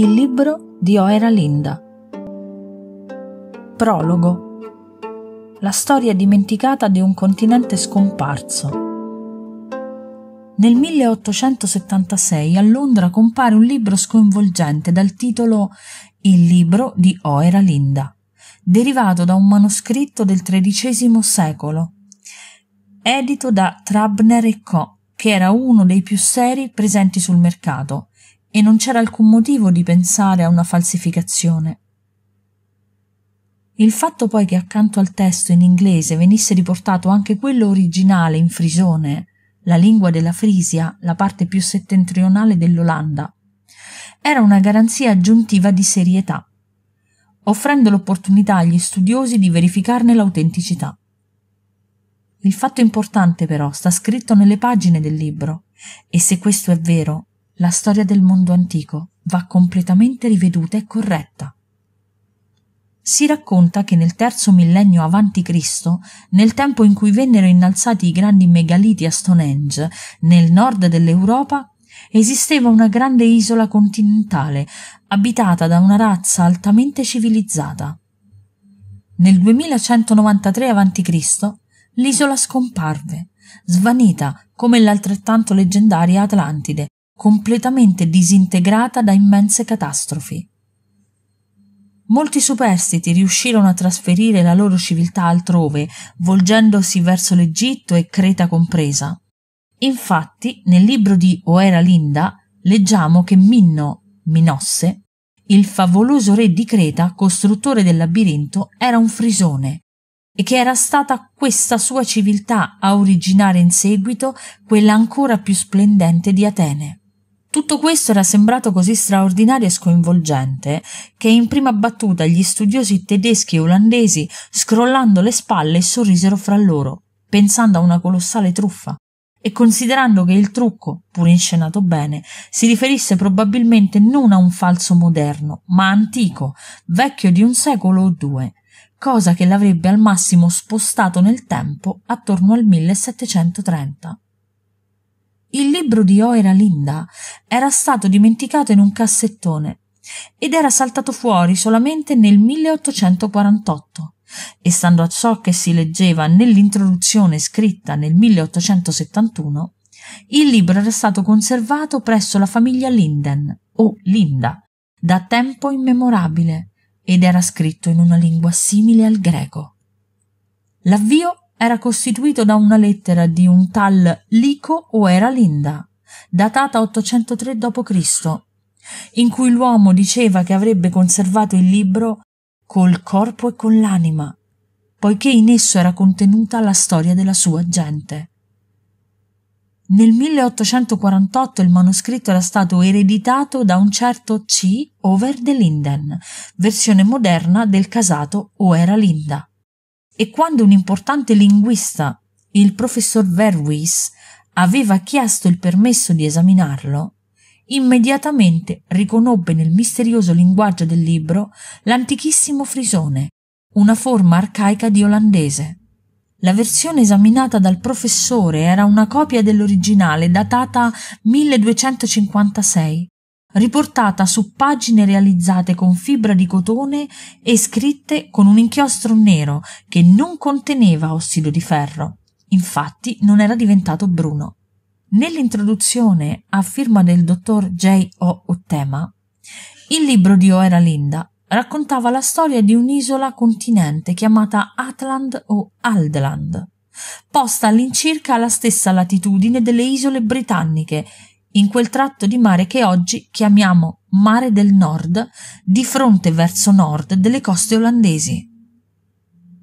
Il libro di Oera Linda. Prologo. La storia dimenticata di un continente scomparso. Nel 1876 a Londra compare un libro sconvolgente dal titolo Il libro di Oera Linda, derivato da un manoscritto del XIII secolo, edito da Trabner Co., che era uno dei più seri presenti sul mercato e non c'era alcun motivo di pensare a una falsificazione. Il fatto poi che accanto al testo in inglese venisse riportato anche quello originale in frisone, la lingua della Frisia, la parte più settentrionale dell'Olanda, era una garanzia aggiuntiva di serietà, offrendo l'opportunità agli studiosi di verificarne l'autenticità. Il fatto importante però sta scritto nelle pagine del libro, e se questo è vero, la storia del mondo antico va completamente riveduta e corretta. Si racconta che nel terzo millennio avanti Cristo, nel tempo in cui vennero innalzati i grandi megaliti a Stonehenge, nel nord dell'Europa, esisteva una grande isola continentale abitata da una razza altamente civilizzata. Nel 2193 a.C. l'isola scomparve, svanita come l'altrettanto leggendaria Atlantide, completamente disintegrata da immense catastrofi. Molti superstiti riuscirono a trasferire la loro civiltà altrove, volgendosi verso l'Egitto e Creta compresa. Infatti, nel libro di Oera Linda leggiamo che Minno, Minosse, il favoloso re di Creta, costruttore del labirinto, era un frisone, e che era stata questa sua civiltà a originare in seguito quella ancora più splendente di Atene. Tutto questo era sembrato così straordinario e sconvolgente che in prima battuta gli studiosi tedeschi e olandesi, scrollando le spalle, sorrisero fra loro, pensando a una colossale truffa e considerando che il trucco, pur inscenato bene, si riferisse probabilmente non a un falso moderno, ma antico, vecchio di un secolo o due, cosa che l'avrebbe al massimo spostato nel tempo attorno al 1730 libro di Oera Linda era stato dimenticato in un cassettone ed era saltato fuori solamente nel 1848 e stando a ciò che si leggeva nell'introduzione scritta nel 1871, il libro era stato conservato presso la famiglia Linden o Linda da tempo immemorabile ed era scritto in una lingua simile al greco. L'avvio era costituito da una lettera di un tal Lico o era Linda, datata 803 d.C., in cui l'uomo diceva che avrebbe conservato il libro col corpo e con l'anima, poiché in esso era contenuta la storia della sua gente. Nel 1848 il manoscritto era stato ereditato da un certo C. Over de Linden, versione moderna del casato o era Linda, e quando un importante linguista, il professor Verwis, aveva chiesto il permesso di esaminarlo, immediatamente riconobbe nel misterioso linguaggio del libro l'antichissimo frisone, una forma arcaica di olandese. La versione esaminata dal professore era una copia dell'originale datata 1256 riportata su pagine realizzate con fibra di cotone e scritte con un inchiostro nero che non conteneva ossido di ferro. Infatti non era diventato bruno. Nell'introduzione a firma del dottor J. O. Ottema, il libro di Oera Linda raccontava la storia di un'isola continente chiamata Atland o Aldland, posta all'incirca alla stessa latitudine delle isole britanniche in quel tratto di mare che oggi chiamiamo Mare del Nord, di fronte verso nord delle coste olandesi.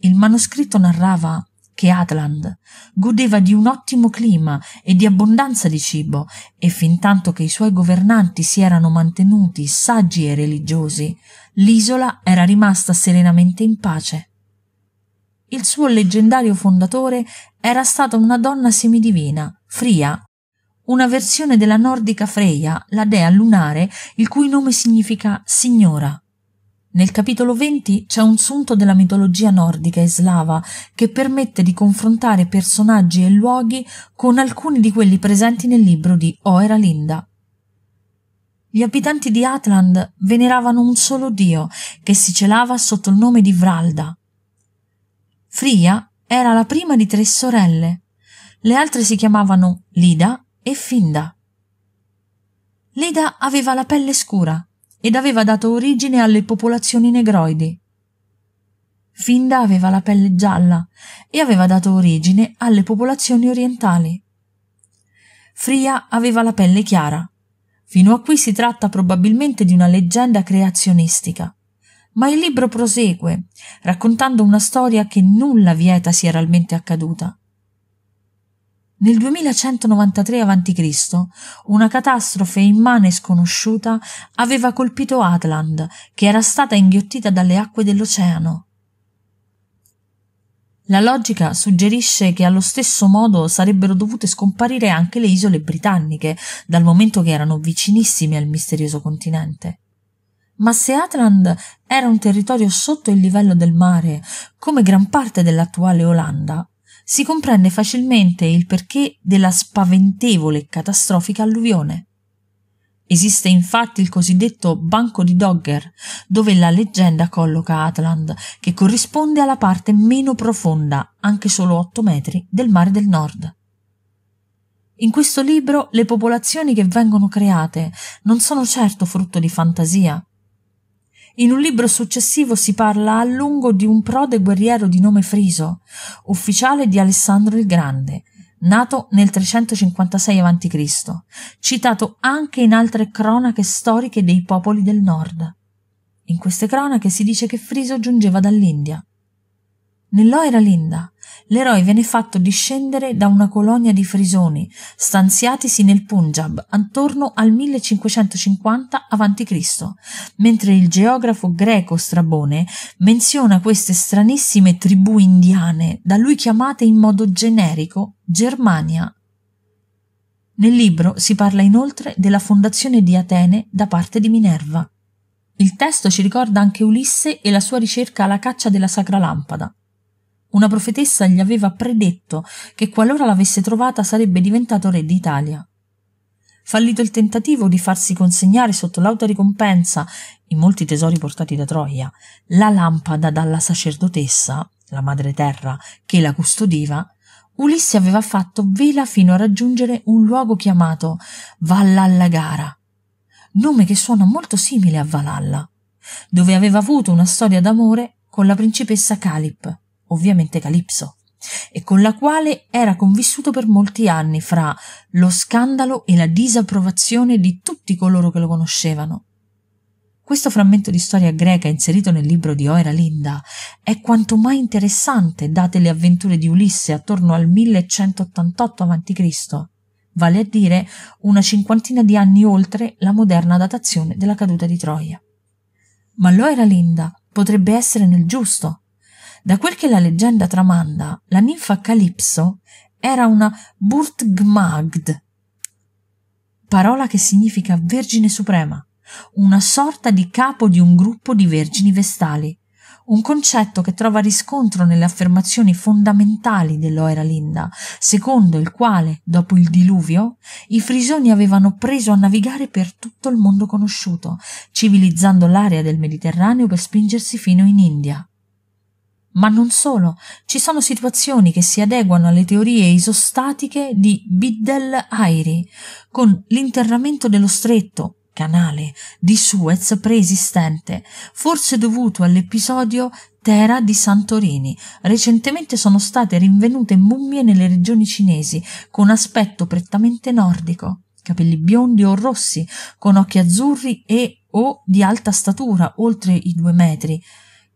Il manoscritto narrava che Adland godeva di un ottimo clima e di abbondanza di cibo, e fintanto che i suoi governanti si erano mantenuti saggi e religiosi, l'isola era rimasta serenamente in pace. Il suo leggendario fondatore era stata una donna semidivina, fria, una versione della nordica Freya, la dea lunare, il cui nome significa signora. Nel capitolo 20 c'è un sunto della mitologia nordica e slava che permette di confrontare personaggi e luoghi con alcuni di quelli presenti nel libro di Oera Linda. Gli abitanti di Atland veneravano un solo dio che si celava sotto il nome di Vralda. Fria era la prima di tre sorelle. Le altre si chiamavano Lida, e Finda. da. Leda aveva la pelle scura ed aveva dato origine alle popolazioni negroidi. Finda aveva la pelle gialla e aveva dato origine alle popolazioni orientali. Fria aveva la pelle chiara. Fino a qui si tratta probabilmente di una leggenda creazionistica. Ma il libro prosegue, raccontando una storia che nulla vieta sia realmente accaduta. Nel 2193 a.C. una catastrofe immane e sconosciuta aveva colpito Atland, che era stata inghiottita dalle acque dell'oceano. La logica suggerisce che allo stesso modo sarebbero dovute scomparire anche le isole britanniche, dal momento che erano vicinissime al misterioso continente. Ma se Atland era un territorio sotto il livello del mare, come gran parte dell'attuale Olanda, si comprende facilmente il perché della spaventevole e catastrofica alluvione. Esiste infatti il cosiddetto Banco di Dogger, dove la leggenda colloca Atland, che corrisponde alla parte meno profonda, anche solo 8 metri, del mare del nord. In questo libro le popolazioni che vengono create non sono certo frutto di fantasia, in un libro successivo si parla a lungo di un prode guerriero di nome Friso, ufficiale di Alessandro il Grande, nato nel 356 a.C., citato anche in altre cronache storiche dei popoli del nord. In queste cronache si dice che Friso giungeva dall'India. Nell'Oera Linda l'eroe viene fatto discendere da una colonia di frisoni, stanziatisi nel Punjab attorno al 1550 a.C., mentre il geografo greco Strabone menziona queste stranissime tribù indiane, da lui chiamate in modo generico Germania. Nel libro si parla inoltre della fondazione di Atene da parte di Minerva. Il testo ci ricorda anche Ulisse e la sua ricerca alla caccia della sacra lampada, una profetessa gli aveva predetto che qualora l'avesse trovata sarebbe diventato re d'Italia. Fallito il tentativo di farsi consegnare sotto lauta ricompensa, in molti tesori portati da Troia, la lampada dalla sacerdotessa, la madre terra, che la custodiva, Ulisse aveva fatto vela fino a raggiungere un luogo chiamato Gara, nome che suona molto simile a Valhalla, dove aveva avuto una storia d'amore con la principessa Calip, ovviamente Calipso, e con la quale era convissuto per molti anni fra lo scandalo e la disapprovazione di tutti coloro che lo conoscevano. Questo frammento di storia greca inserito nel libro di Oera Linda è quanto mai interessante date le avventure di Ulisse attorno al 1188 a.C., vale a dire una cinquantina di anni oltre la moderna datazione della caduta di Troia. Ma l'Oera Linda potrebbe essere nel giusto, da quel che la leggenda tramanda, la ninfa Calipso era una Burtgmagd, parola che significa Vergine Suprema, una sorta di capo di un gruppo di vergini vestali, un concetto che trova riscontro nelle affermazioni fondamentali dell'Oera Linda, secondo il quale, dopo il diluvio, i frisoni avevano preso a navigare per tutto il mondo conosciuto, civilizzando l'area del Mediterraneo per spingersi fino in India. Ma non solo, ci sono situazioni che si adeguano alle teorie isostatiche di Biddell Airi, con l'interramento dello stretto, canale, di Suez preesistente, forse dovuto all'episodio Terra di Santorini. Recentemente sono state rinvenute mummie nelle regioni cinesi, con aspetto prettamente nordico, capelli biondi o rossi, con occhi azzurri e o di alta statura, oltre i due metri,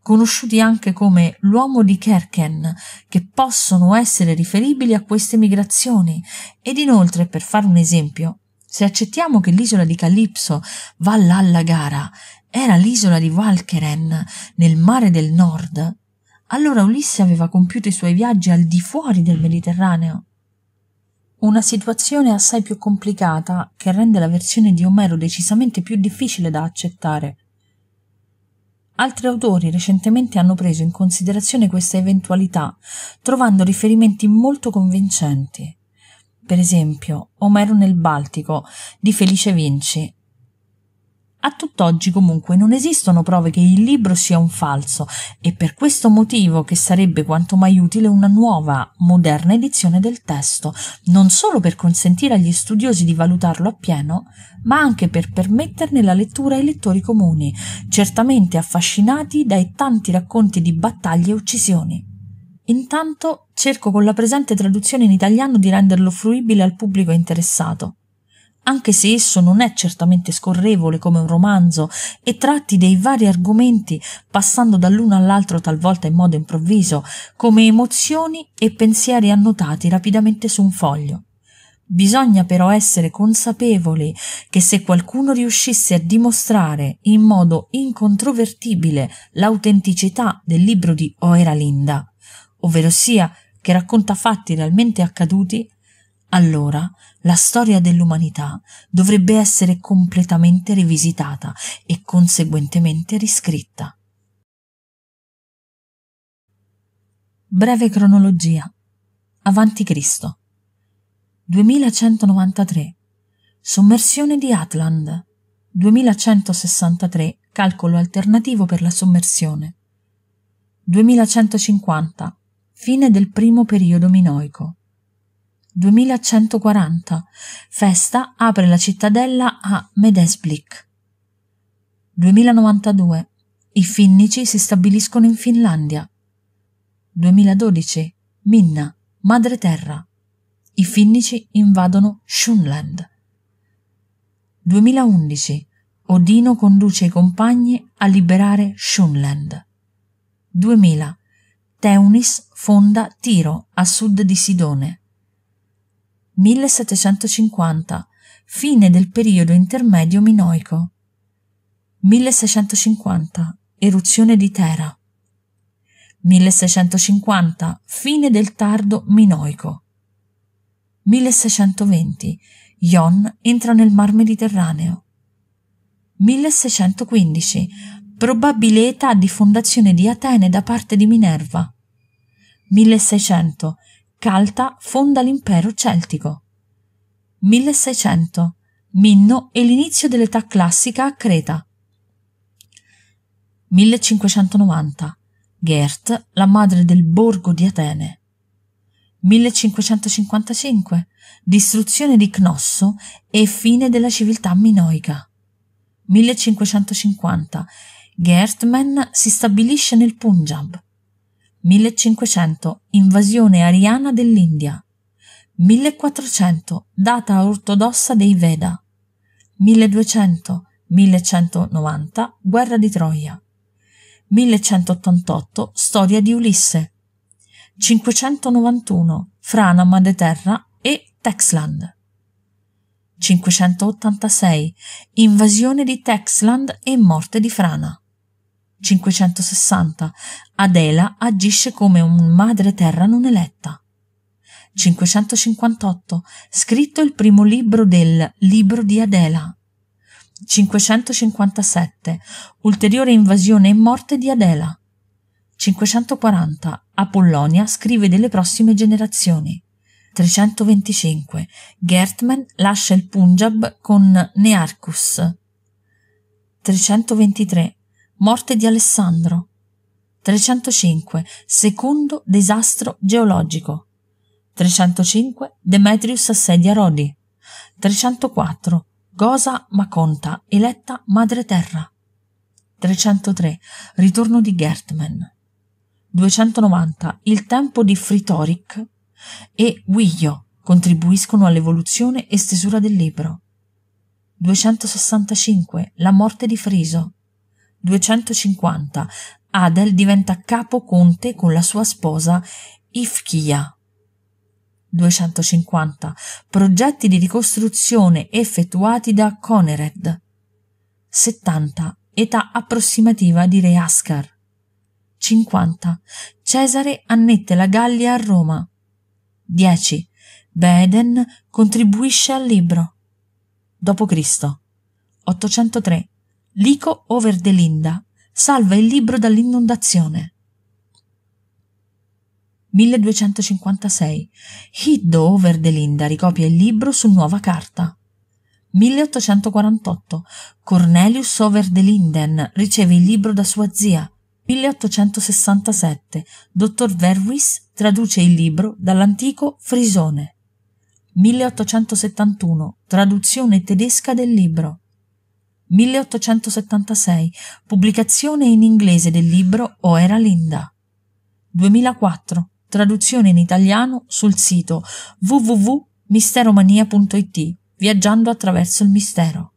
conosciuti anche come l'uomo di Kerken, che possono essere riferibili a queste migrazioni. Ed inoltre, per fare un esempio, se accettiamo che l'isola di Calypso va là alla gara, era l'isola di Valkeren, nel mare del nord, allora Ulisse aveva compiuto i suoi viaggi al di fuori del Mediterraneo. Una situazione assai più complicata che rende la versione di Omero decisamente più difficile da accettare. Altri autori recentemente hanno preso in considerazione questa eventualità, trovando riferimenti molto convincenti. Per esempio, Omero nel Baltico di Felice Vinci a tutt'oggi comunque non esistono prove che il libro sia un falso e per questo motivo che sarebbe quanto mai utile una nuova, moderna edizione del testo, non solo per consentire agli studiosi di valutarlo appieno, ma anche per permetterne la lettura ai lettori comuni, certamente affascinati dai tanti racconti di battaglie e uccisioni. Intanto cerco con la presente traduzione in italiano di renderlo fruibile al pubblico interessato anche se esso non è certamente scorrevole come un romanzo e tratti dei vari argomenti passando dall'uno all'altro talvolta in modo improvviso, come emozioni e pensieri annotati rapidamente su un foglio. Bisogna però essere consapevoli che se qualcuno riuscisse a dimostrare in modo incontrovertibile l'autenticità del libro di Oera Linda, ovvero sia che racconta fatti realmente accaduti, allora la storia dell'umanità dovrebbe essere completamente rivisitata e conseguentemente riscritta. Breve cronologia. Avanti Cristo. 2193. Sommersione di Atland. 2163. Calcolo alternativo per la sommersione. 2150. Fine del primo periodo minoico. 2140. Festa apre la cittadella a Medesblik. 2092. I finnici si stabiliscono in Finlandia. 2012. Minna, madre terra. I finnici invadono Shunland. 2011. Odino conduce i compagni a liberare Shunland. 2000. Teunis fonda Tiro a sud di Sidone. 1750, fine del periodo intermedio minoico. 1650, eruzione di Tera. 1650, fine del tardo minoico. 1620, Ion entra nel Mar Mediterraneo. 1615, probabile età di fondazione di Atene da parte di Minerva. 1600, Calta fonda l'impero celtico. 1600. Minno e l'inizio dell'età classica a Creta. 1590. Gert, la madre del borgo di Atene. 1555. Distruzione di Cnosso e fine della civiltà minoica. 1550. Gertmen si stabilisce nel Punjab. 1500 invasione ariana dell'India 1400 data ortodossa dei Veda 1200 1190 guerra di Troia 1188 storia di Ulisse 591 Franama de Terra e Texland 586 invasione di Texland e morte di Frana 560. Adela agisce come un madre terra non eletta. 558. Scritto il primo libro del Libro di Adela. 557. Ulteriore invasione e morte di Adela. 540. Apollonia scrive delle prossime generazioni. 325. Gertman lascia il Punjab con Nearchus. 323. Morte di Alessandro. 305. Secondo disastro geologico. 305. Demetrius assedia Rodi. 304. Gosa Maconta, eletta madre terra. 303. Ritorno di Gertman. 290. Il tempo di Fritoric e Guiglio contribuiscono all'evoluzione e stesura del libro. 265. La morte di Friso. 250 Adel diventa capo conte con la sua sposa Ifkia. 250 progetti di ricostruzione effettuati da Conered. 70 età approssimativa di Re Ascar. 50 Cesare annette la Gallia a Roma. 10 Beden contribuisce al libro. Dopo Cristo. 803 Lico over Delinda salva il libro dall'inondazione. 1256. Hiddo over Delinda ricopia il libro su nuova carta. 1848. Cornelius over Delinden riceve il libro da sua zia. 1867. Dottor Verwis traduce il libro dall'antico Frisone. 1871. Traduzione tedesca del libro. 1876, pubblicazione in inglese del libro O era Linda. 2004, traduzione in italiano sul sito www.misteromania.it, viaggiando attraverso il mistero.